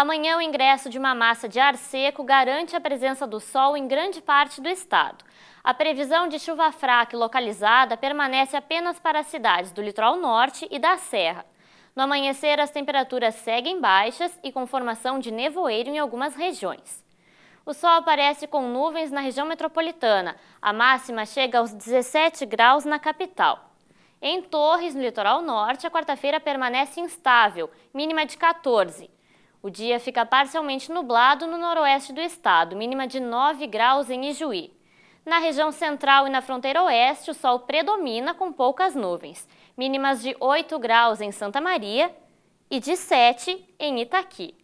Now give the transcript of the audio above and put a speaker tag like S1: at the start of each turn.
S1: Amanhã, o ingresso de uma massa de ar seco garante a presença do sol em grande parte do estado. A previsão de chuva fraca e localizada permanece apenas para as cidades do litoral norte e da serra. No amanhecer, as temperaturas seguem baixas e com formação de nevoeiro em algumas regiões. O sol aparece com nuvens na região metropolitana. A máxima chega aos 17 graus na capital. Em Torres, no litoral norte, a quarta-feira permanece instável, mínima de 14 o dia fica parcialmente nublado no noroeste do estado, mínima de 9 graus em Ijuí. Na região central e na fronteira oeste, o sol predomina com poucas nuvens, mínimas de 8 graus em Santa Maria e de 7 em Itaqui.